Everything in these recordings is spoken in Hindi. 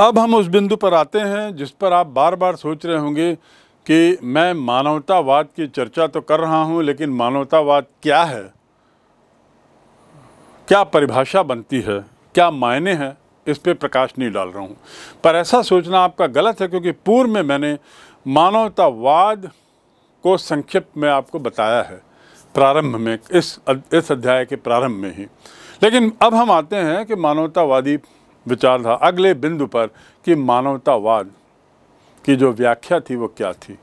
अब हम उस बिंदु पर आते हैं जिस पर आप बार बार सोच रहे होंगे कि मैं मानवतावाद की चर्चा तो कर रहा हूं लेकिन मानवतावाद क्या है क्या परिभाषा बनती है क्या मायने हैं इस पर प्रकाश नहीं डाल रहा हूँ पर ऐसा सोचना आपका गलत है क्योंकि पूर्व में मैंने मानवतावाद को संक्षिप्त में आपको बताया है प्रारंभ में इस इस अध्याय के प्रारंभ में ही लेकिन अब हम आते हैं कि मानवतावादी विचार था अगले बिंदु पर कि मानवतावाद की जो व्याख्या थी वो क्या थी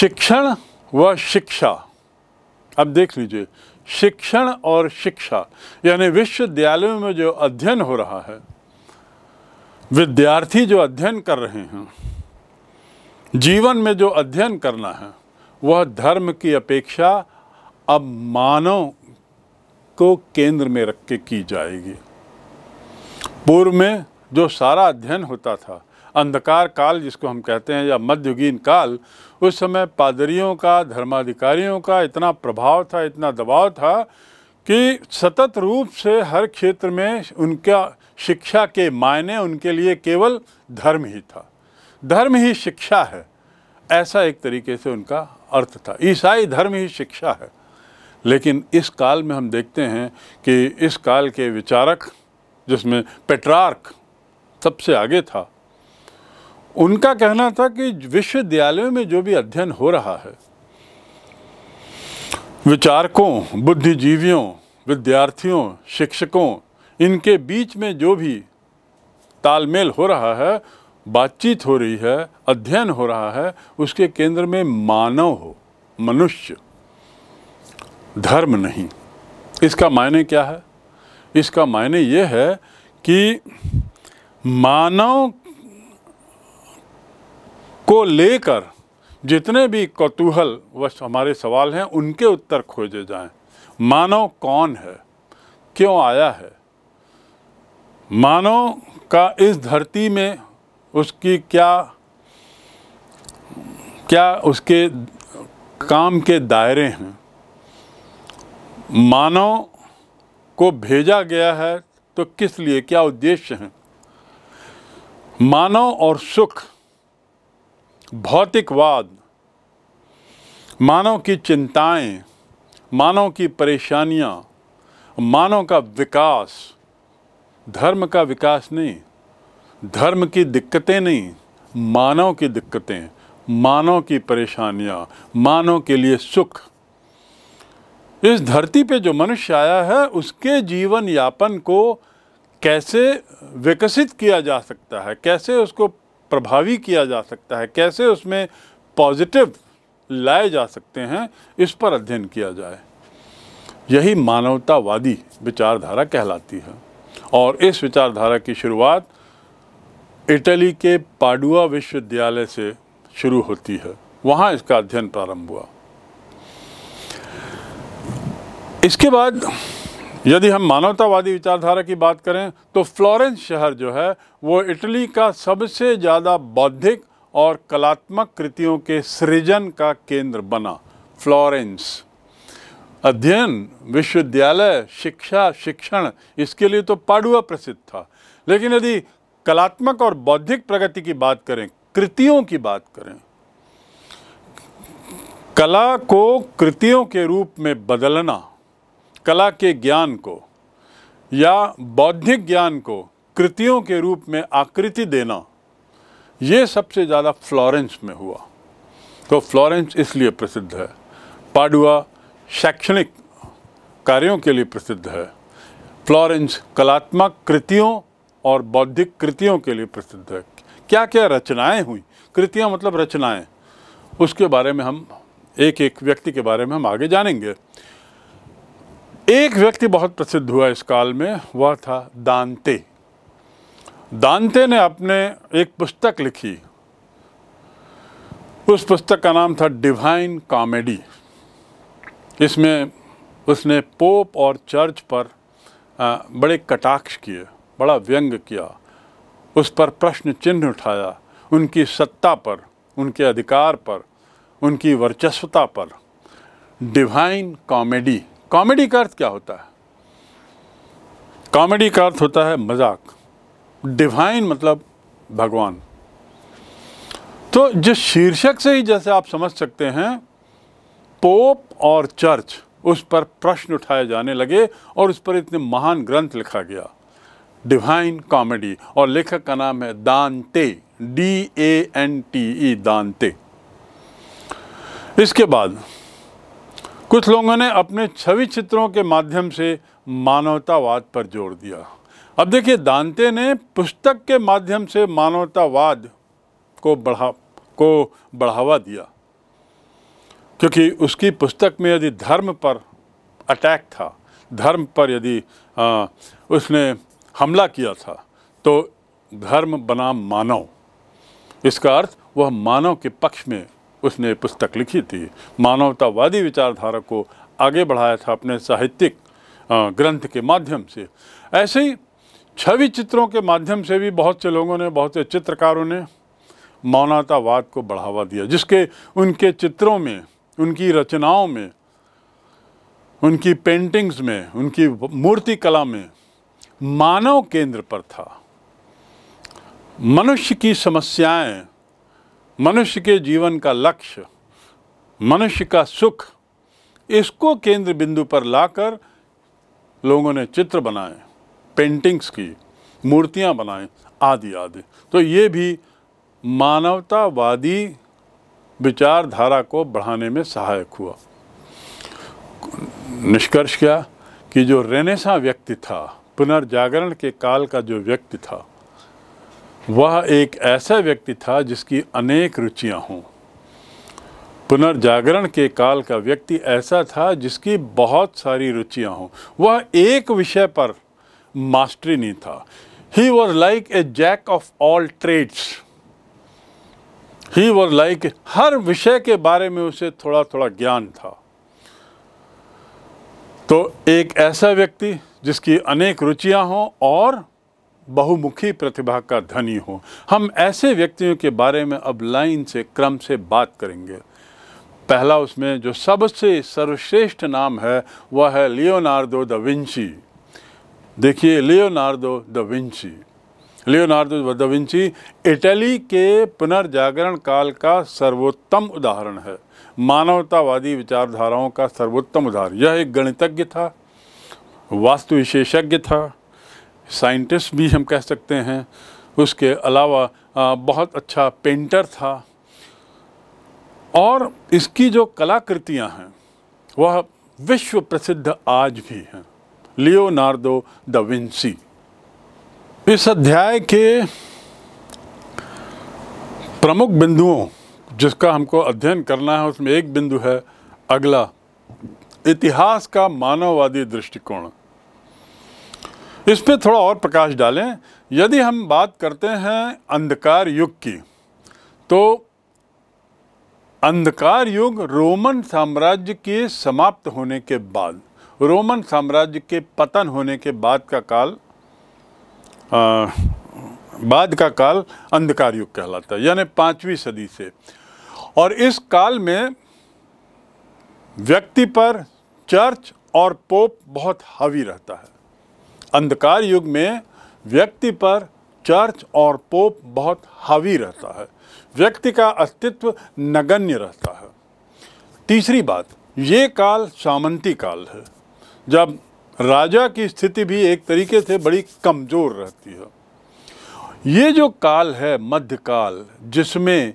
शिक्षण व शिक्षा अब देख लीजिए शिक्षण और शिक्षा यानी विश्वविद्यालयों में जो अध्ययन हो रहा है विद्यार्थी जो अध्ययन कर रहे हैं जीवन में जो अध्ययन करना है वह धर्म की अपेक्षा अब मानव को केंद्र में रख के की जाएगी पूर्व में जो सारा अध्ययन होता था अंधकार काल जिसको हम कहते हैं या मध्ययुगीन काल उस समय पादरियों का धर्माधिकारियों का इतना प्रभाव था इतना दबाव था कि सतत रूप से हर क्षेत्र में उनका शिक्षा के मायने उनके लिए केवल धर्म ही था धर्म ही शिक्षा है ऐसा एक तरीके से उनका अर्थ था ईसाई धर्म ही शिक्षा है लेकिन इस काल में हम देखते हैं कि इस काल के विचारक जिसमें पेट्रार्क सबसे आगे था उनका कहना था कि विश्वविद्यालयों में जो भी अध्ययन हो रहा है विचारकों बुद्धिजीवियों विद्यार्थियों शिक्षकों इनके बीच में जो भी तालमेल हो रहा है बातचीत हो रही है अध्ययन हो रहा है उसके केंद्र में मानव हो मनुष्य धर्म नहीं इसका मायने क्या है इसका मायने ये है कि मानव को लेकर जितने भी कौतूहल व हमारे सवाल हैं उनके उत्तर खोजे जाएं मानव कौन है क्यों आया है मानव का इस धरती में उसकी क्या क्या उसके काम के दायरे हैं मानव को भेजा गया है तो किस लिए क्या उद्देश्य हैं मानव और सुख भौतिकवाद मानव की चिंताएं मानव की परेशानियां मानव का विकास धर्म का विकास नहीं धर्म की दिक्कतें नहीं मानव की दिक्कतें मानव की परेशानियां मानव के लिए सुख इस धरती पे जो मनुष्य आया है उसके जीवन यापन को कैसे विकसित किया जा सकता है कैसे उसको प्रभावी किया जा सकता है कैसे उसमें पॉजिटिव लाए जा सकते हैं इस पर अध्ययन किया जाए यही मानवतावादी विचारधारा कहलाती है और इस विचारधारा की शुरुआत इटली के पाडुआ विश्वविद्यालय से शुरू होती है वहाँ इसका अध्ययन प्रारंभ हुआ इसके बाद यदि हम मानवतावादी विचारधारा की बात करें तो फ्लोरेंस शहर जो है वो इटली का सबसे ज़्यादा बौद्धिक और कलात्मक कृतियों के सृजन का केंद्र बना फ्लोरेंस अध्ययन विश्वविद्यालय शिक्षा शिक्षण इसके लिए तो पाडुआ प्रसिद्ध था लेकिन यदि कलात्मक और बौद्धिक प्रगति की बात करें कृतियों की बात करें कला को कृतियों के रूप में बदलना कला के ज्ञान को या बौद्धिक ज्ञान को कृतियों के रूप में आकृति देना ये सबसे ज़्यादा फ्लोरेंस में हुआ तो फ्लोरेंस इसलिए प्रसिद्ध है पाडुआ शैक्षणिक कार्यों के लिए प्रसिद्ध है फ्लोरेंस कलात्मक कृतियों और बौद्धिक कृतियों के लिए प्रसिद्ध है क्या क्या रचनाएं हुई कृतियां मतलब रचनाएं उसके बारे में हम एक एक व्यक्ति के बारे में हम आगे जानेंगे एक व्यक्ति बहुत प्रसिद्ध हुआ इस काल में वह था दांते दांते ने अपने एक पुस्तक लिखी उस पुस्तक का नाम था डिवाइन कॉमेडी इसमें उसने पोप और चर्च पर बड़े कटाक्ष किए बड़ा व्यंग किया उस पर प्रश्न चिन्ह उठाया उनकी सत्ता पर उनके अधिकार पर उनकी वर्चस्वता पर डिवाइन कॉमेडी कॉमेडी का अर्थ क्या होता है कॉमेडी का अर्थ होता है मजाक डिवाइन मतलब भगवान तो जिस शीर्षक से ही जैसे आप समझ सकते हैं पोप और चर्च उस पर प्रश्न उठाए जाने लगे और उस पर इतने महान ग्रंथ लिखा गया डिवाइन कॉमेडी और लेखक का नाम है Dante D A N T E e, Dante इसके बाद कुछ लोगों ने अपने छवि चित्रों के माध्यम से मानवतावाद पर जोर दिया अब देखिए दांते ने पुस्तक के माध्यम से मानवतावाद को बढ़ा को बढ़ावा दिया क्योंकि उसकी पुस्तक में यदि धर्म पर अटैक था धर्म पर यदि आ, उसने हमला किया था तो धर्म बना मानव इसका अर्थ वह मानव के पक्ष में उसने पुस्तक लिखी थी मानवतावादी विचारधारा को आगे बढ़ाया था अपने साहित्यिक ग्रंथ के माध्यम से ऐसे ही छवि चित्रों के माध्यम से भी बहुत से लोगों ने बहुत से चित्रकारों ने मानवतावाद को बढ़ावा दिया जिसके उनके चित्रों में उनकी रचनाओं में उनकी पेंटिंग्स में उनकी मूर्ति कला में मानव केंद्र पर था मनुष्य की समस्याएं मनुष्य के जीवन का लक्ष्य मनुष्य का सुख इसको केंद्र बिंदु पर लाकर लोगों ने चित्र बनाए पेंटिंग्स की मूर्तियां बनाए आदि आदि तो ये भी मानवतावादी विचारधारा को बढ़ाने में सहायक हुआ निष्कर्ष क्या कि जो रेनेसा व्यक्ति था पुनर्जागरण के काल का जो व्यक्ति था वह एक ऐसा व्यक्ति था जिसकी अनेक रुचियां हों पुनर्जागरण के काल का व्यक्ति ऐसा था जिसकी बहुत सारी रुचियां हों वह एक विषय पर मास्टरी नहीं था he was like a jack of all trades he was like हर विषय के बारे में उसे थोड़ा थोड़ा ज्ञान था तो एक ऐसा व्यक्ति जिसकी अनेक रुचियां हों और बहुमुखी प्रतिभा का धनी हो हम ऐसे व्यक्तियों के बारे में अब लाइन से क्रम से बात करेंगे पहला उसमें जो सबसे सर्वश्रेष्ठ नाम है वह है लियोनार्डो द विंची देखिए Leonardo da Vinci Leonardo da Vinci Italy के पुनर्जागरण काल का सर्वोत्तम उदाहरण है मानवतावादी विचारधाराओं का सर्वोत्तम उदाहरण यह एक गणितज्ञ था वास्तु विशेषज्ञ था साइंटिस्ट भी हम कह सकते हैं उसके अलावा बहुत अच्छा पेंटर था और इसकी जो कलाकृतियाँ हैं वह विश्व प्रसिद्ध आज भी हैं लियोनार्डो द विंसी इस अध्याय के प्रमुख बिंदुओं जिसका हमको अध्ययन करना है उसमें एक बिंदु है अगला इतिहास का मानववादी दृष्टिकोण इस पर थोड़ा और प्रकाश डालें यदि हम बात करते हैं अंधकार युग की तो अंधकार युग रोमन साम्राज्य के समाप्त होने के बाद रोमन साम्राज्य के पतन होने के बाद का काल आ, बाद का काल अंधकार युग कहलाता है यानी पाँचवीं सदी से और इस काल में व्यक्ति पर चर्च और पोप बहुत हावी रहता है अंधकार युग में व्यक्ति पर चर्च और पोप बहुत हावी रहता है व्यक्ति का अस्तित्व नगण्य रहता है तीसरी बात ये काल सामंती काल है जब राजा की स्थिति भी एक तरीके से बड़ी कमज़ोर रहती है ये जो काल है मध्यकाल जिसमें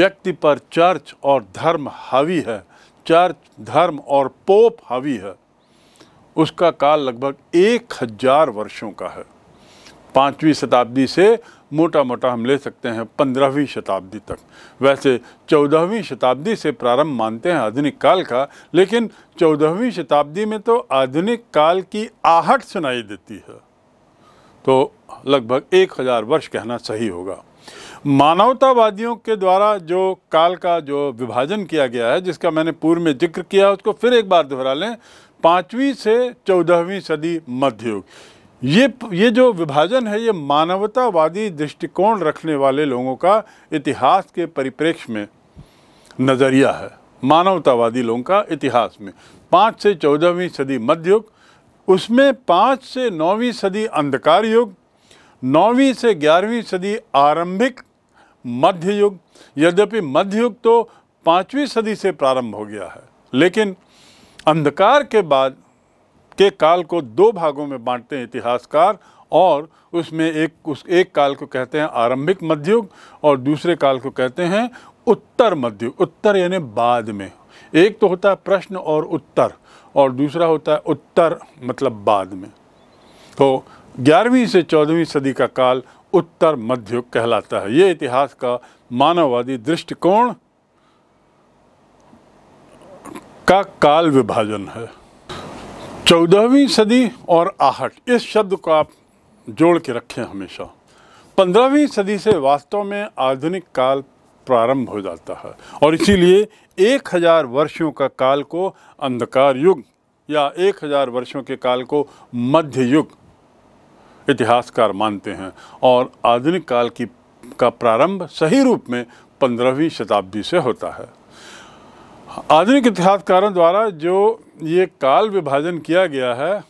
व्यक्ति पर चर्च और धर्म हावी है चर्च धर्म और पोप हावी है उसका काल लगभग एक हजार वर्षों का है पाँचवीं शताब्दी से मोटा मोटा हम ले सकते हैं पंद्रहवीं शताब्दी तक वैसे चौदहवीं शताब्दी से प्रारंभ मानते हैं आधुनिक काल का लेकिन चौदहवीं शताब्दी में तो आधुनिक काल की आहट सुनाई देती है तो लगभग एक हज़ार वर्ष कहना सही होगा मानवतावादियों के द्वारा जो काल का जो विभाजन किया गया है जिसका मैंने पूर्व में जिक्र किया उसको फिर एक बार दोहरा लें पाँचवीं से चौदहवीं सदी मध्ययुग ये ये जो विभाजन है ये मानवतावादी दृष्टिकोण रखने वाले लोगों का इतिहास के परिप्रेक्ष्य में नज़रिया है मानवतावादी लोगों का इतिहास में पाँच से चौदहवीं सदी मध्ययुग उसमें पाँच से नौवीं सदी अंधकार युग नौवीं से ग्यारहवीं सदी आरंभिक मध्य युग यद्यपि मध्ययुग तो पाँचवीं सदी से प्रारंभ हो गया है लेकिन अंधकार के बाद के काल को दो भागों में बांटते हैं इतिहासकार और उसमें एक उस एक काल को कहते हैं आरंभिक मध्ययुग और दूसरे काल को कहते हैं उत्तर मध्ययुग उत्तर यानी बाद में एक तो होता है प्रश्न और उत्तर और दूसरा होता है उत्तर मतलब बाद में तो ग्यारहवीं से चौदहवीं सदी का काल उत्तर मध्ययुग कहलाता है ये इतिहास का मानववादी दृष्टिकोण का काल विभाजन है चौदहवीं सदी और आहट इस शब्द को आप जोड़ के रखें हमेशा पंद्रहवीं सदी से वास्तव में आधुनिक काल प्रारंभ हो जाता है और इसीलिए एक हज़ार वर्षों का काल को अंधकार युग या एक हज़ार वर्षों के काल को मध्य युग इतिहासकार मानते हैं और आधुनिक काल की का प्रारंभ सही रूप में पंद्रहवीं शताब्दी से होता है आधुनिक इतिहासकारों द्वारा जो ये काल विभाजन किया गया है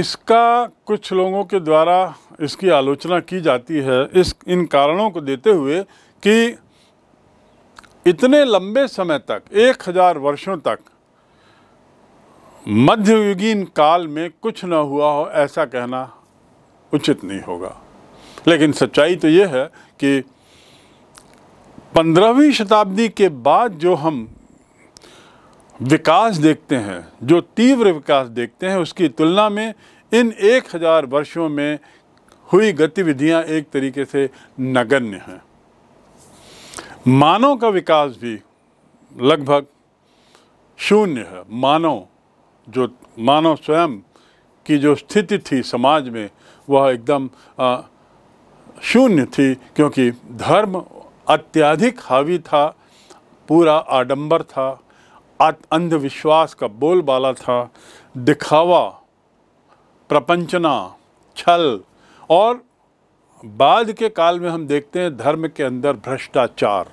इसका कुछ लोगों के द्वारा इसकी आलोचना की जाती है इस इन कारणों को देते हुए कि इतने लंबे समय तक एक हज़ार वर्षों तक मध्ययुगीन काल में कुछ न हुआ हो ऐसा कहना उचित नहीं होगा लेकिन सच्चाई तो ये है कि पंद्रहवीं शताब्दी के बाद जो हम विकास देखते हैं जो तीव्र विकास देखते हैं उसकी तुलना में इन एक हज़ार वर्षों में हुई गतिविधियां एक तरीके से नगण्य हैं मानव का विकास भी लगभग शून्य है मानव जो मानव स्वयं की जो स्थिति थी समाज में वह एकदम शून्य थी क्योंकि धर्म अत्यधिक हावी था पूरा आडंबर था अंधविश्वास का बोलबाला था दिखावा प्रपंचना छल और बाद के काल में हम देखते हैं धर्म के अंदर भ्रष्टाचार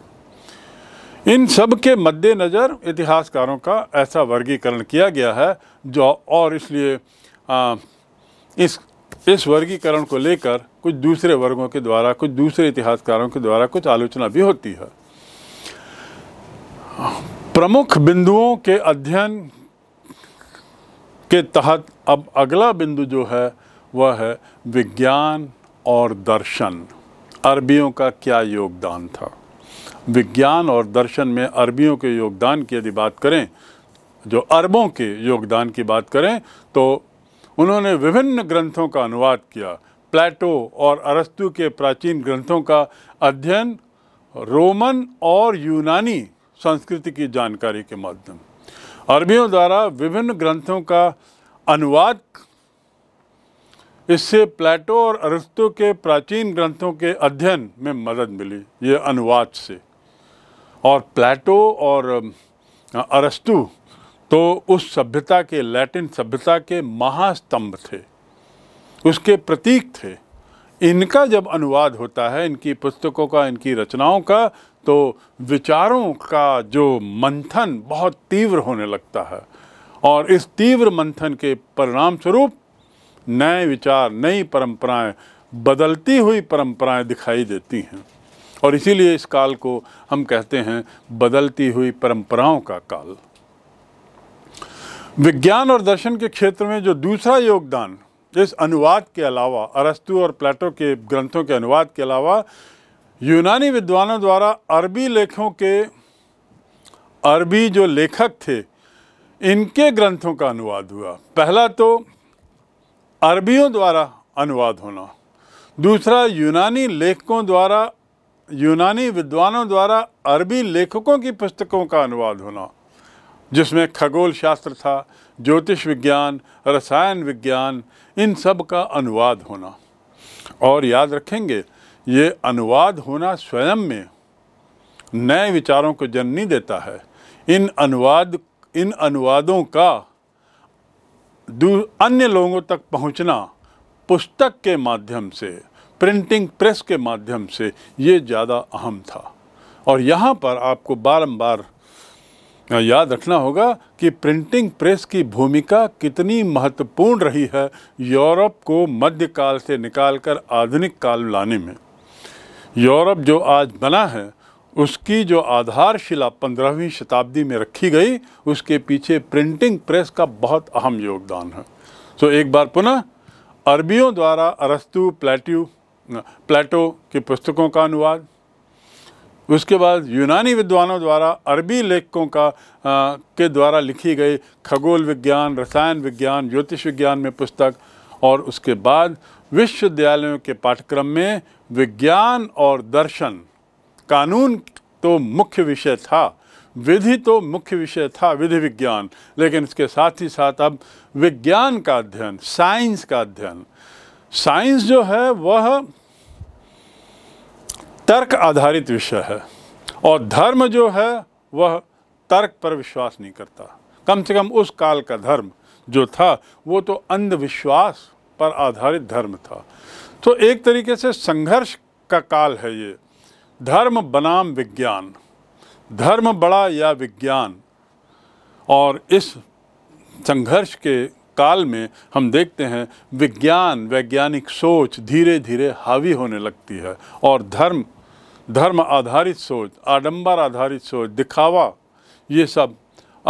इन सब के मद्देनज़र इतिहासकारों का ऐसा वर्गीकरण किया गया है जो और इसलिए आ, इस इस वर्गीकरण को लेकर कुछ दूसरे वर्गों के द्वारा कुछ दूसरे इतिहासकारों के द्वारा कुछ आलोचना भी होती है प्रमुख बिंदुओं के अध्ययन के तहत अब अगला बिंदु जो है वह है विज्ञान और दर्शन अरबियों का क्या योगदान था विज्ञान और दर्शन में अरबियों के योगदान की यदि बात करें जो अरबों के योगदान की बात करें तो उन्होंने विभिन्न ग्रंथों का अनुवाद किया प्लेटो और अरस्तु के प्राचीन ग्रंथों का अध्ययन रोमन और यूनानी संस्कृति की जानकारी के माध्यम अरबियों द्वारा विभिन्न ग्रंथों का अनुवाद इससे प्लेटो और अरस्तु के प्राचीन ग्रंथों के अध्ययन में मदद मिली ये अनुवाद से और प्लेटो और अरस्तु तो उस सभ्यता के लैटिन सभ्यता के महास्तंभ थे उसके प्रतीक थे इनका जब अनुवाद होता है इनकी पुस्तकों का इनकी रचनाओं का तो विचारों का जो मंथन बहुत तीव्र होने लगता है और इस तीव्र मंथन के परिणाम स्वरूप नए विचार नई परंपराएं बदलती हुई परंपराएं दिखाई देती हैं और इसीलिए इस काल को हम कहते हैं बदलती हुई परंपराओं का काल विज्ञान और दर्शन के क्षेत्र में जो दूसरा योगदान इस अनुवाद के अलावा अरस्तु और प्लेटो के ग्रंथों के अनुवाद के अलावा यूनानी विद्वानों द्वारा अरबी लेखों के अरबी जो लेखक थे इनके ग्रंथों का अनुवाद हुआ पहला तो अरबियों द्वारा अनुवाद होना दूसरा यूनानी लेखकों द्वारा यूनानी विद्वानों द्वारा अरबी लेखकों की पुस्तकों का अनुवाद होना जिसमें खगोल शास्त्र था ज्योतिष विज्ञान रसायन विज्ञान इन सब का अनुवाद होना और याद रखेंगे ये अनुवाद होना स्वयं में नए विचारों को जन्नी देता है इन अनुवाद इन अनुवादों का अन्य लोगों तक पहुंचना पुस्तक के माध्यम से प्रिंटिंग प्रेस के माध्यम से ये ज़्यादा अहम था और यहाँ पर आपको बारंबार याद रखना होगा कि प्रिंटिंग प्रेस की भूमिका कितनी महत्वपूर्ण रही है यूरोप को मध्यकाल से निकालकर आधुनिक काल लाने में यूरोप जो आज बना है उसकी जो आधारशिला पंद्रहवीं शताब्दी में रखी गई उसके पीछे प्रिंटिंग प्रेस का बहुत अहम योगदान है तो एक बार पुनः अरबियों द्वारा अरस्तु प्लेट्यू प्लेटो की पुस्तकों का अनुवाद उसके बाद यूनानी विद्वानों द्वारा अरबी लेखकों का आ, के द्वारा लिखी गई खगोल विज्ञान रसायन विज्ञान ज्योतिष विज्ञान में पुस्तक और उसके बाद विश्वविद्यालयों के पाठ्यक्रम में विज्ञान और दर्शन कानून तो मुख्य विषय था विधि तो मुख्य विषय था विधि विज्ञान लेकिन इसके साथ ही साथ अब विज्ञान का अध्ययन साइंस का अध्ययन साइंस जो है वह तर्क आधारित विषय है और धर्म जो है वह तर्क पर विश्वास नहीं करता कम से कम उस काल का धर्म जो था वो तो अंधविश्वास पर आधारित धर्म था तो एक तरीके से संघर्ष का काल है ये धर्म बनाम विज्ञान धर्म बड़ा या विज्ञान और इस संघर्ष के काल में हम देखते हैं विज्ञान वैज्ञानिक सोच धीरे धीरे हावी होने लगती है और धर्म धर्म आधारित सोच आडंबर आधारित सोच दिखावा ये सब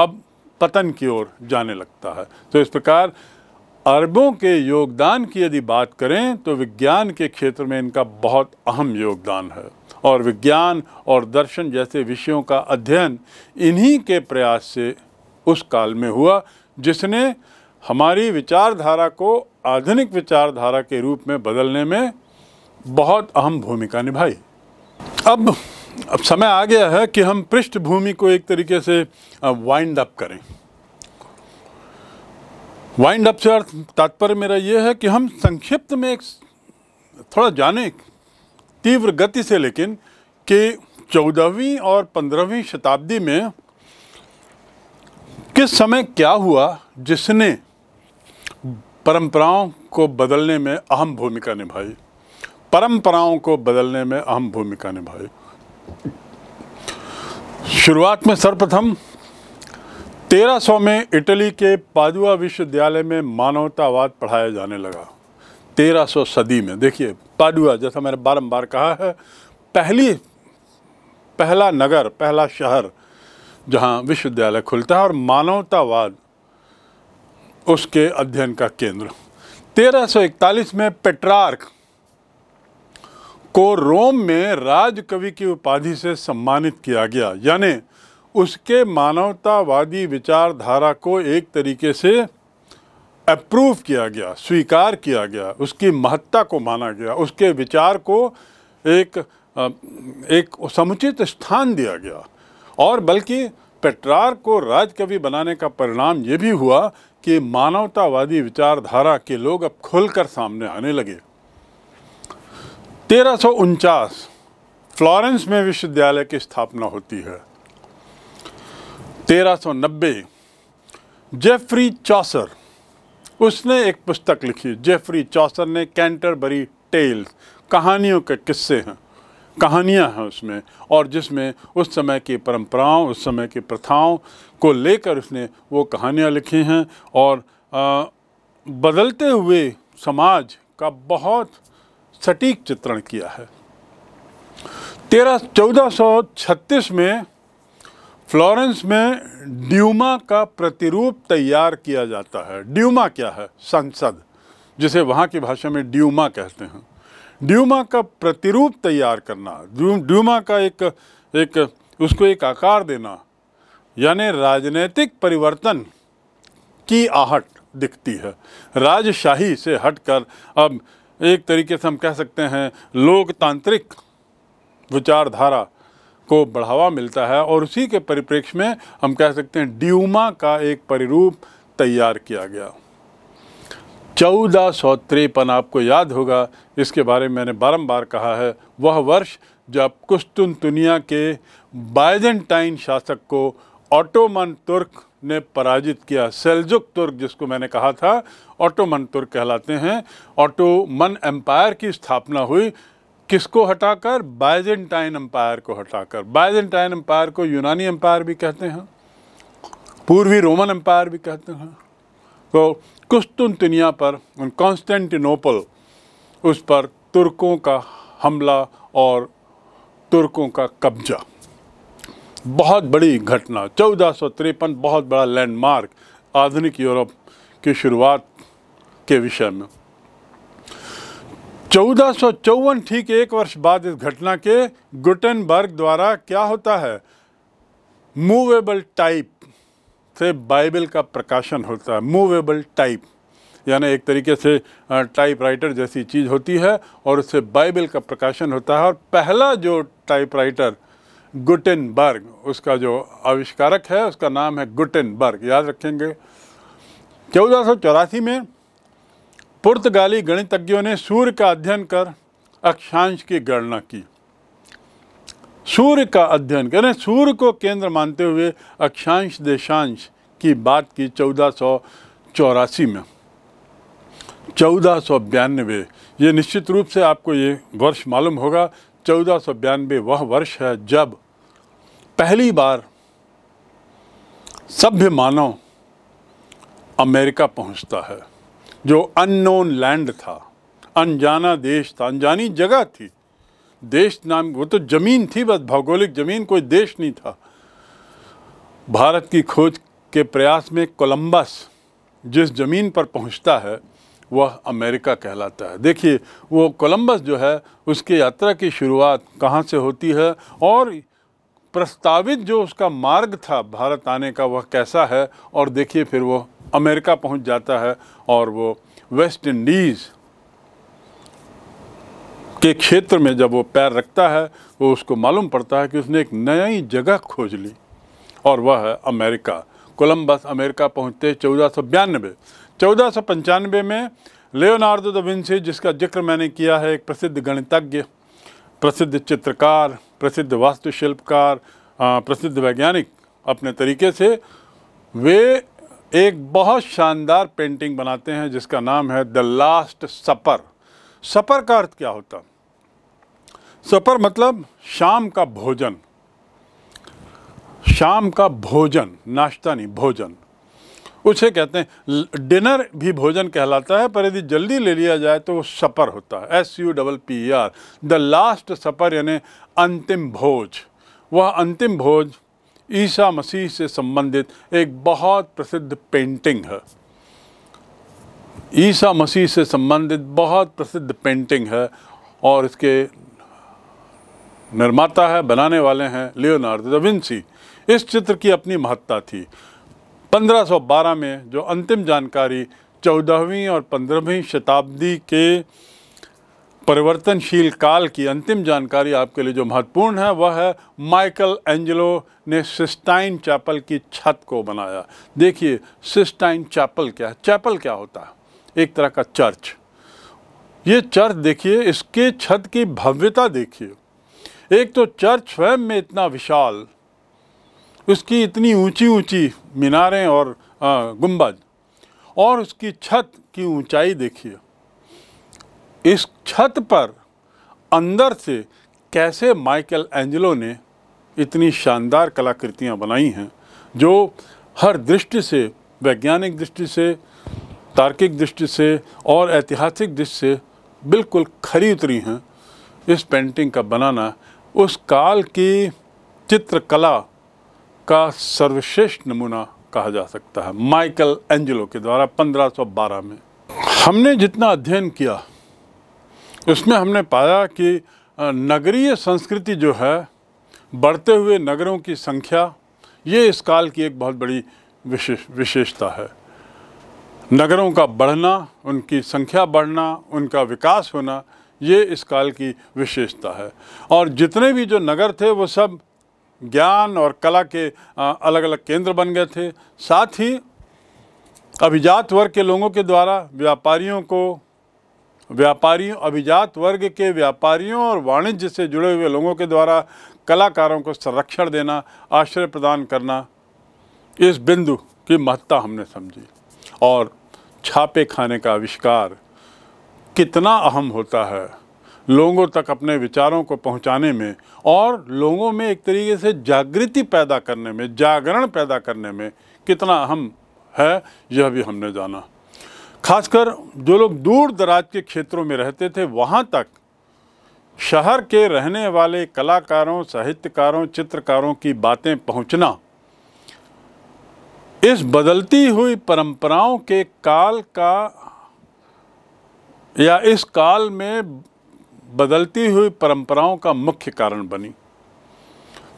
अब पतन की ओर जाने लगता है तो इस प्रकार अरबों के योगदान की यदि बात करें तो विज्ञान के क्षेत्र में इनका बहुत अहम योगदान है और विज्ञान और दर्शन जैसे विषयों का अध्ययन इन्हीं के प्रयास से उस काल में हुआ जिसने हमारी विचारधारा को आधुनिक विचारधारा के रूप में बदलने में बहुत अहम भूमिका निभाई अब अब समय आ गया है कि हम पृष्ठभूमि को एक तरीके से वाइंड अप करें वाइंड अप से अर्थ तात्पर्य मेरा ये है कि हम संक्षिप्त में एक थोड़ा जाने तीव्र गति से लेकिन कि चौदहवीं और पंद्रहवीं शताब्दी में किस समय क्या हुआ जिसने परंपराओं को बदलने में अहम भूमिका निभाई परंपराओं को बदलने में अहम भूमिका निभाई शुरुआत में सर्वप्रथम 1300 में इटली के पादुआ विश्वविद्यालय में मानवतावाद पढ़ाया जाने लगा 1300 सदी में देखिए पाडुआ जैसा मैंने बारंबार कहा है पहली पहला नगर पहला शहर जहां विश्वविद्यालय खुलता है और मानवतावाद उसके अध्ययन का केंद्र 1341 में पेट्रार्क को रोम में राजकवि की उपाधि से सम्मानित किया गया यानी उसके मानवतावादी विचारधारा को एक तरीके से अप्रूव किया गया स्वीकार किया गया उसकी महत्ता को माना गया उसके विचार को एक एक समुचित स्थान दिया गया और बल्कि पेट्रार को राजकवि बनाने का परिणाम ये भी हुआ कि मानवतावादी विचारधारा के लोग अब खुलकर सामने आने लगे तेरह फ्लोरेंस में विश्वविद्यालय की स्थापना होती है 1390 जेफरी चौसर उसने एक पुस्तक लिखी जेफरी चौसर ने कैंटरबरी टेल्स कहानियों के किस्से हैं कहानियां हैं उसमें और जिसमें उस समय की परंपराओं उस समय की प्रथाओं को लेकर उसने वो कहानियां लिखी हैं और आ, बदलते हुए समाज का बहुत सटीक चित्रण किया है तेरह चौदह सौ छत्तीस में फ्लोरेंस में ड्यूमा का प्रतिरूप तैयार किया जाता है ड्यूमा क्या है संसद जिसे वहाँ की भाषा में ड्यूमा कहते हैं ड्यूमा का प्रतिरूप तैयार करना ड्यूमा का एक एक उसको एक आकार देना यानी राजनीतिक परिवर्तन की आहट दिखती है राजशाही से हटकर अब एक तरीके से हम कह सकते हैं लोकतांत्रिक विचारधारा को बढ़ावा मिलता है और उसी के परिप्रेक्ष्य में हम कह सकते हैं ड्यूमा का एक परिरूप तैयार किया गया चौदह सौ तिरपन आपको याद होगा इसके बारे में मैंने बारंबार कहा है वह वर्ष जब कुस्तुनतुनिया के बाइजेंटाइन शासक को ऑटोमन तुर्क ने पराजित किया सेल्जुक तुर्क जिसको मैंने कहा था ऑटोमन तुर्क कहलाते हैं ऑटोमन एम्पायर की स्थापना हुई किसको हटाकर बाइजेंटाइन अम्पायर को हटाकर बाइजेंटाइन अम्पायर को यूनानी अम्पायर भी कहते हैं पूर्वी रोमन अम्पायर भी कहते हैं तो दुनिया पर कॉन्स्टेंटिनोपल उस पर तुर्कों का हमला और तुर्कों का कब्जा बहुत बड़ी घटना चौदह सौ तिरपन बहुत बड़ा लैंडमार्क आधुनिक यूरोप की शुरुआत के विषय में चौदह ठीक एक वर्ष बाद इस घटना के गुटनबर्ग द्वारा क्या होता है मूवेबल टाइप से बाइबल का प्रकाशन होता है मूवेबल टाइप यानी एक तरीके से टाइपराइटर जैसी चीज़ होती है और उससे बाइबल का प्रकाशन होता है और पहला जो टाइपराइटर गुटेनबर्ग उसका जो आविष्कारक है उसका नाम है गुटेनबर्ग याद रखेंगे चौदह में पुर्तगाली गणितज्ञों ने सूर्य का अध्ययन कर अक्षांश की गणना की सूर्य का अध्ययन करें सूर्य को केंद्र मानते हुए अक्षांश देशांश की बात की चौदह सौ चौरासी में चौदह सौ बयानबे ये निश्चित रूप से आपको ये वर्ष मालूम होगा चौदह सौ बयानबे वह वर्ष है जब पहली बार सभ्य मानव अमेरिका पहुंचता है जो अननोन लैंड था अनजाना देश था अनजानी जगह थी देश नाम वो तो ज़मीन थी बस भौगोलिक ज़मीन कोई देश नहीं था भारत की खोज के प्रयास में कोलंबस जिस ज़मीन पर पहुंचता है वह अमेरिका कहलाता है देखिए वो कोलंबस जो है उसकी यात्रा की शुरुआत कहाँ से होती है और प्रस्तावित जो उसका मार्ग था भारत आने का वह कैसा है और देखिए फिर वो अमेरिका पहुंच जाता है और वो वेस्ट इंडीज़ के क्षेत्र में जब वो पैर रखता है वो उसको मालूम पड़ता है कि उसने एक नई जगह खोज ली और वह है अमेरिका कोलंबस अमेरिका पहुंचते चौदह सौ बयानबे चौदह सौ पंचानबे में लियोनार्डो द विंसी जिसका जिक्र मैंने किया है एक प्रसिद्ध गणितज्ञ प्रसिद्ध चित्रकार प्रसिद्ध वास्तुशिल्पकार प्रसिद्ध वैज्ञानिक अपने तरीके से वे एक बहुत शानदार पेंटिंग बनाते हैं जिसका नाम है द लास्ट सपर सपर का अर्थ क्या होता सपर मतलब शाम का भोजन शाम का भोजन नाश्ता नहीं भोजन उसे कहते हैं डिनर भी भोजन कहलाता है पर यदि जल्दी ले लिया जाए तो वो सपर होता है S U double P R the last supper यानी अंतिम भोज वह अंतिम भोज ईसा मसीह से संबंधित एक बहुत प्रसिद्ध पेंटिंग है ईसा मसीह से संबंधित बहुत प्रसिद्ध पेंटिंग है और इसके निर्माता है बनाने वाले हैं लियोनार्डो विंसी इस चित्र की अपनी महत्ता थी 1512 में जो अंतिम जानकारी चौदहवीं और पंद्रहवीं शताब्दी के परिवर्तनशील काल की अंतिम जानकारी आपके लिए जो महत्वपूर्ण है वह है माइकल एंजलो ने सिस्टाइन चैपल की छत को बनाया देखिए सिस्टाइन चैपल क्या है चैपल क्या होता है एक तरह का चर्च ये चर्च देखिए इसके छत की भव्यता देखिए एक तो चर्च स्वयं में इतना विशाल उसकी इतनी ऊंची ऊंची मीनारें और गुंबद और उसकी छत की ऊंचाई देखिए इस छत पर अंदर से कैसे माइकल एंजलो ने इतनी शानदार कलाकृतियाँ बनाई हैं जो हर दृष्टि से वैज्ञानिक दृष्टि से तार्किक दृष्टि से और ऐतिहासिक दृष्टि से बिल्कुल खरी उतरी हैं इस पेंटिंग का बनाना उस काल की चित्रकला का सर्वश्रेष्ठ नमूना कहा जा सकता है माइकल एंजलो के द्वारा 1512 में हमने जितना अध्ययन किया इसमें हमने पाया कि नगरीय संस्कृति जो है बढ़ते हुए नगरों की संख्या ये इस काल की एक बहुत बड़ी विशेष विशेषता है नगरों का बढ़ना उनकी संख्या बढ़ना उनका विकास होना ये इस काल की विशेषता है और जितने भी जो नगर थे वो सब ज्ञान और कला के अलग अलग केंद्र बन गए थे साथ ही अभिजात वर्ग के लोगों के द्वारा व्यापारियों को व्यापारियों अभिजात वर्ग के व्यापारियों और वाणिज्य से जुड़े हुए लोगों के द्वारा कलाकारों को संरक्षण देना आश्रय प्रदान करना इस बिंदु की महत्ता हमने समझी और छापे खाने का आविष्कार कितना अहम होता है लोगों तक अपने विचारों को पहुंचाने में और लोगों में एक तरीके से जागृति पैदा करने में जागरण पैदा करने में कितना अहम है यह भी हमने जाना खासकर जो लोग दूर दराज के क्षेत्रों में रहते थे वहाँ तक शहर के रहने वाले कलाकारों साहित्यकारों चित्रकारों की बातें पहुँचना इस बदलती हुई परंपराओं के काल का या इस काल में बदलती हुई परंपराओं का मुख्य कारण बनी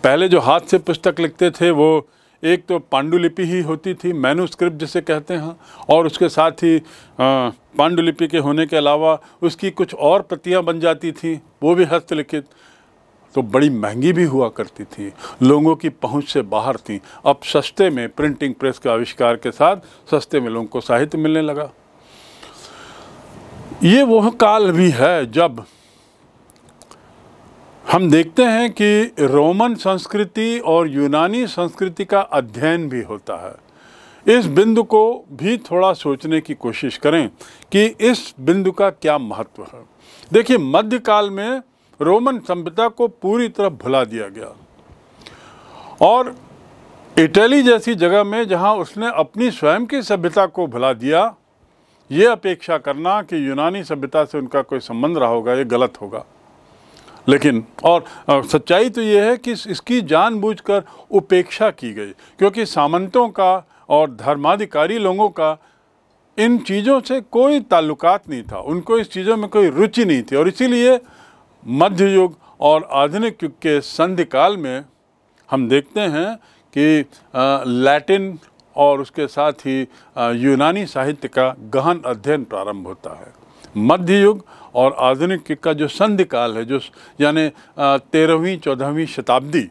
पहले जो हाथ से पुस्तक लिखते थे वो एक तो पांडुलिपि ही होती थी मैनुस्क्रिप्ट जिसे कहते हैं और उसके साथ ही पांडुलिपि के होने के अलावा उसकी कुछ और प्रतियां बन जाती थी वो भी हस्तलिखित तो बड़ी महंगी भी हुआ करती थी लोगों की पहुंच से बाहर थी अब सस्ते में प्रिंटिंग प्रेस के आविष्कार के साथ सस्ते में लोगों को साहित्य मिलने लगा ये वह काल भी है जब हम देखते हैं कि रोमन संस्कृति और यूनानी संस्कृति का अध्ययन भी होता है इस बिंदु को भी थोड़ा सोचने की कोशिश करें कि इस बिंदु का क्या महत्व है देखिए मध्यकाल में रोमन सभ्यता को पूरी तरह भुला दिया गया और इटली जैसी जगह में जहां उसने अपनी स्वयं की सभ्यता को भुला दिया ये अपेक्षा करना कि यूनानी सभ्यता से उनका कोई संबंध रहा होगा ये गलत होगा लेकिन और सच्चाई तो ये है कि इसकी जानबूझकर उपेक्षा की गई क्योंकि सामंतों का और धर्माधिकारी लोगों का इन चीज़ों से कोई ताल्लुकात नहीं था उनको इस चीज़ों में कोई रुचि नहीं थी और इसीलिए मध्य युग और आधुनिक युग के संधिकाल में हम देखते हैं कि लैटिन और उसके साथ ही यूनानी साहित्य का गहन अध्ययन प्रारंभ होता है मध्य युग और आधुनिक युग का जो काल है जो यानी तेरहवीं चौदहवीं शताब्दी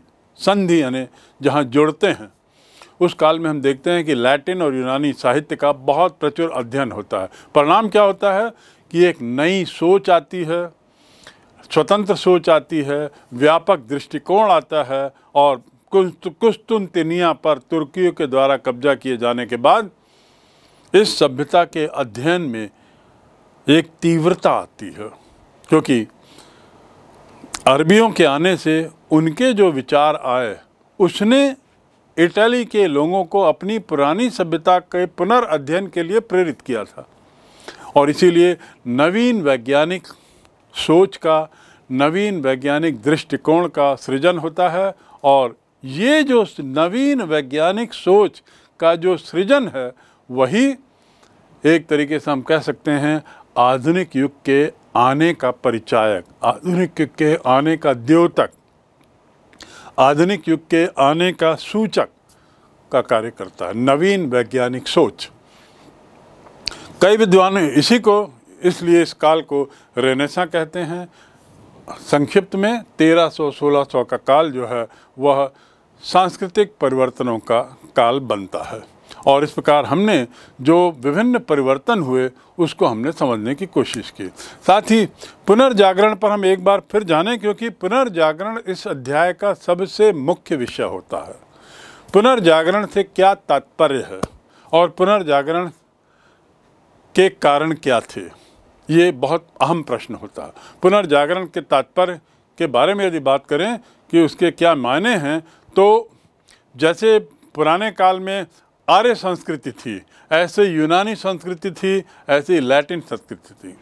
संधि यानी जहाँ जुड़ते हैं उस काल में हम देखते हैं कि लैटिन और यूनानी साहित्य का बहुत प्रचुर अध्ययन होता है परिणाम क्या होता है कि एक नई सोच आती है स्वतंत्र सोच आती है व्यापक दृष्टिकोण आता है और कुस्तुनतिनिया पर तुर्कियों के द्वारा कब्जा किए जाने के बाद इस सभ्यता के अध्ययन में एक तीव्रता आती है क्योंकि अरबियों के आने से उनके जो विचार आए उसने इटली के लोगों को अपनी पुरानी सभ्यता के पुनर्अध्ययन के लिए प्रेरित किया था और इसीलिए नवीन वैज्ञानिक सोच का नवीन वैज्ञानिक दृष्टिकोण का सृजन होता है और ये जो नवीन वैज्ञानिक सोच का जो सृजन है वही एक तरीके से हम कह सकते हैं आधुनिक युग के आने का परिचायक आधुनिक युग के आने का द्योतक आधुनिक युग के आने का सूचक का कार्य करता है नवीन वैज्ञानिक सोच कई विद्वान इसी को इसलिए इस काल को रेनेसा कहते हैं संक्षिप्त में 1300-1600 का काल जो है वह सांस्कृतिक परिवर्तनों का काल बनता है और इस प्रकार हमने जो विभिन्न परिवर्तन हुए उसको हमने समझने की कोशिश की साथ ही पुनर्जागरण पर हम एक बार फिर जाने क्योंकि पुनर्जागरण इस अध्याय का सबसे मुख्य विषय होता है पुनर्जागरण से क्या तात्पर्य है और पुनर्जागरण के कारण क्या थे ये बहुत अहम प्रश्न होता है पुनर्जागरण के तात्पर्य के बारे में यदि बात करें कि उसके क्या मायने हैं तो जैसे पुराने काल में आर्य संस्कृति थी ऐसे यूनानी संस्कृति थी ऐसी लैटिन संस्कृति थी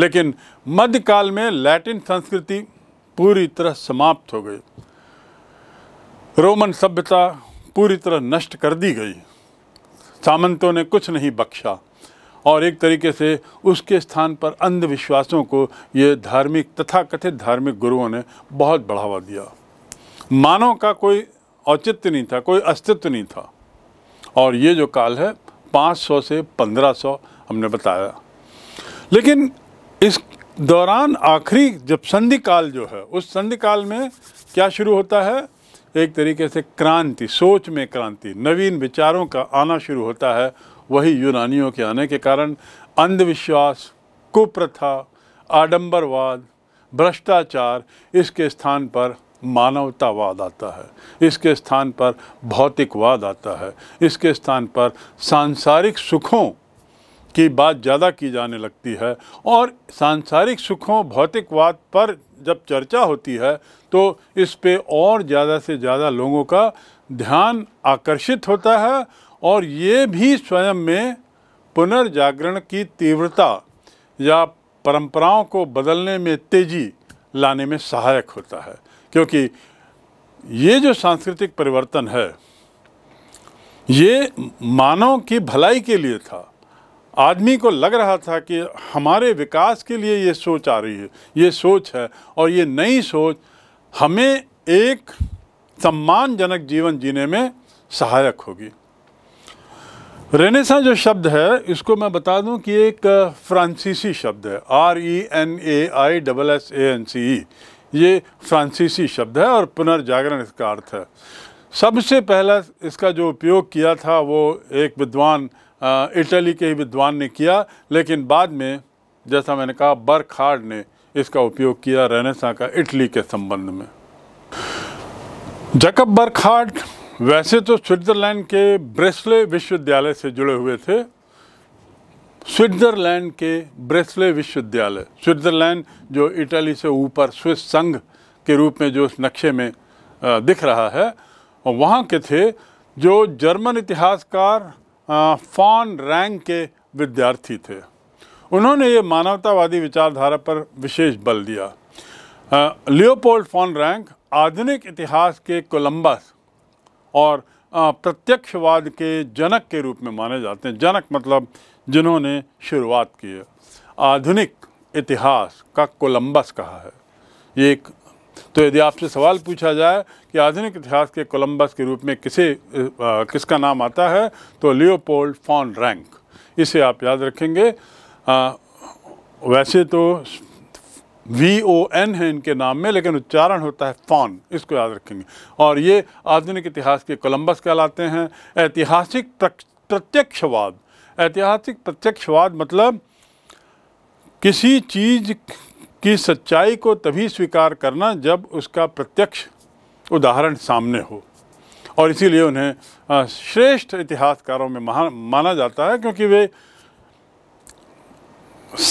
लेकिन मध्यकाल में लैटिन संस्कृति पूरी तरह समाप्त हो गई रोमन सभ्यता पूरी तरह नष्ट कर दी गई सामंतों ने कुछ नहीं बख्शा और एक तरीके से उसके स्थान पर अंधविश्वासों को ये धार्मिक तथाकथित धार्मिक गुरुओं ने बहुत बढ़ावा दिया मानव का कोई औचित्य नहीं था कोई अस्तित्व नहीं था और ये जो काल है 500 से 1500 हमने बताया लेकिन इस दौरान आखिरी जब संधि काल जो है उस संधि काल में क्या शुरू होता है एक तरीके से क्रांति सोच में क्रांति नवीन विचारों का आना शुरू होता है वही यूनानियों के आने के कारण अंधविश्वास कुप्रथा आडंबरवाद भ्रष्टाचार इसके स्थान पर मानवतावाद आता है इसके स्थान पर भौतिकवाद आता है इसके स्थान पर सांसारिक सुखों की बात ज़्यादा की जाने लगती है और सांसारिक सुखों भौतिकवाद पर जब चर्चा होती है तो इस पे और ज़्यादा से ज़्यादा लोगों का ध्यान आकर्षित होता है और ये भी स्वयं में पुनर्जागरण की तीव्रता या परंपराओं को बदलने में तेज़ी लाने में सहायक होता है क्योंकि ये जो सांस्कृतिक परिवर्तन है ये मानव की भलाई के लिए था आदमी को लग रहा था कि हमारे विकास के लिए ये सोच आ रही है ये सोच है और ये नई सोच हमें एक सम्मानजनक जीवन जीने में सहायक होगी रेनेसा जो शब्द है इसको मैं बता दूं कि एक फ्रांसीसी शब्द है R E N A I double S A N C E ये फ्रांसीसी शब्द है और पुनर्जागरण इसका अर्थ है सबसे पहला इसका जो उपयोग किया था वो एक विद्वान इटली के ही विद्वान ने किया लेकिन बाद में जैसा मैंने कहा बर्खार्ड ने इसका उपयोग किया रहनेसा का इटली के संबंध में जकब बर्खार्ड वैसे तो स्विट्ज़रलैंड के ब्रेसले विश्वविद्यालय से जुड़े हुए थे स्विट्ज़रलैंड के ब्रेसले विश्वविद्यालय स्विट्ज़रलैंड जो इटली से ऊपर स्विस संघ के रूप में जो इस नक्शे में दिख रहा है वहाँ के थे जो जर्मन इतिहासकार फॉन रैंक के विद्यार्थी थे उन्होंने ये मानवतावादी विचारधारा पर विशेष बल दिया लियोपोल्ड फॉन रैंक आधुनिक इतिहास के कोलंबस और प्रत्यक्षवाद के जनक के रूप में माने जाते हैं जनक मतलब जिन्होंने शुरुआत की है आधुनिक इतिहास का कोलंबस कहा है ये एक तो यदि आपसे सवाल पूछा जाए कि आधुनिक इतिहास के कोलंबस के रूप में किसे आ, किसका नाम आता है तो लियोपोल्ड फॉन रैंक इसे आप याद रखेंगे आ, वैसे तो वी ओ एन है इनके नाम में लेकिन उच्चारण होता है फॉन इसको याद रखेंगे और ये आधुनिक इतिहास के कोलंबस कहलाते हैं ऐतिहासिक प्रत्यक्षवाद ऐतिहासिक प्रत्यक्षवाद मतलब किसी चीज़ की सच्चाई को तभी स्वीकार करना जब उसका प्रत्यक्ष उदाहरण सामने हो और इसीलिए उन्हें श्रेष्ठ इतिहासकारों में महान माना जाता है क्योंकि वे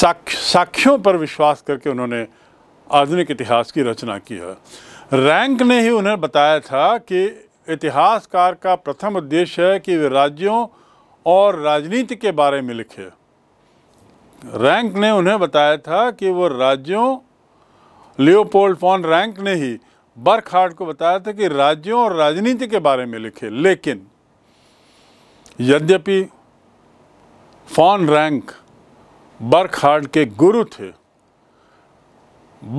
साक्ष साक्ष्यों पर विश्वास करके उन्होंने आधुनिक इतिहास की रचना की है रैंक ने ही उन्हें बताया था कि इतिहासकार का प्रथम उद्देश्य है कि वे राज्यों और राजनीति के बारे में लिखे रैंक ने उन्हें बताया था कि वो राज्यों लियोपोल्ड फॉन रैंक ने ही बर्कहार्ट को बताया था कि राज्यों और राजनीति के बारे में लिखे लेकिन यद्यपि फॉन रैंक बर्कहार्ड के गुरु थे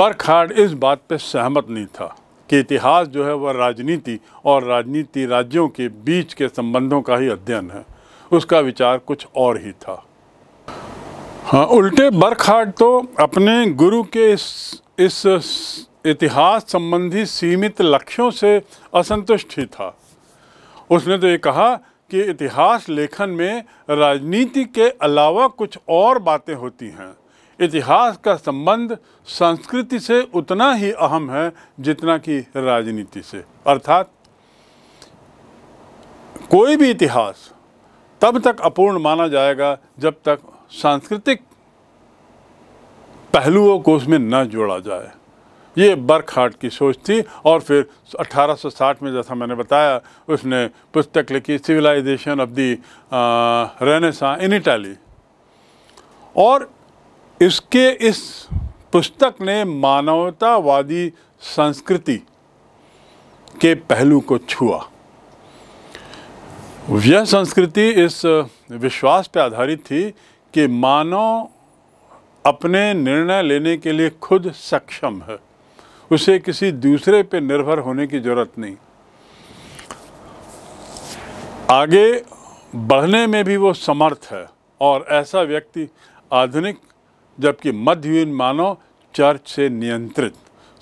बर्कहार्ड इस बात पर सहमत नहीं था कि इतिहास जो है वह राजनीति और राजनीति राज्यों के बीच के संबंधों का ही अध्ययन है उसका विचार कुछ और ही था हाँ उल्टे बरखाट तो अपने गुरु के इस इस इतिहास संबंधी सीमित लक्ष्यों से असंतुष्ट ही था उसने तो ये कहा कि इतिहास लेखन में राजनीति के अलावा कुछ और बातें होती हैं इतिहास का संबंध संस्कृति से उतना ही अहम है जितना कि राजनीति से अर्थात कोई भी इतिहास तब तक अपूर्ण माना जाएगा जब तक सांस्कृतिक पहलुओं को उसमें न जोड़ा जाए ये बर्कहार्ट की सोच थी और फिर 1860 में जैसा मैंने बताया उसने पुस्तक लिखी civilisation of the Renaissance in Italy और इसके इस पुस्तक ने मानवतावादी संस्कृति के पहलू को छुआ यह संस्कृति इस विश्वास पर आधारित थी कि मानव अपने निर्णय लेने के लिए खुद सक्षम है उसे किसी दूसरे पर निर्भर होने की ज़रूरत नहीं आगे बढ़ने में भी वो समर्थ है और ऐसा व्यक्ति आधुनिक जबकि मध्ययुगीन मानव चर्च से नियंत्रित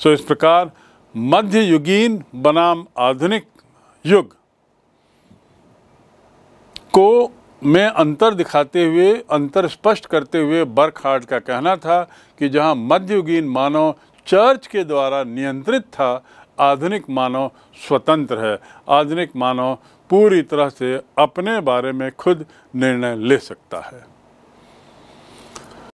सो इस प्रकार मध्ययुगीन बनाम आधुनिक युग को में अंतर दिखाते हुए अंतर स्पष्ट करते हुए हार्ट का कहना था कि जहां मध्ययुगीन मानव चर्च के द्वारा नियंत्रित था आधुनिक मानव स्वतंत्र है आधुनिक मानव पूरी तरह से अपने बारे में खुद निर्णय ले सकता है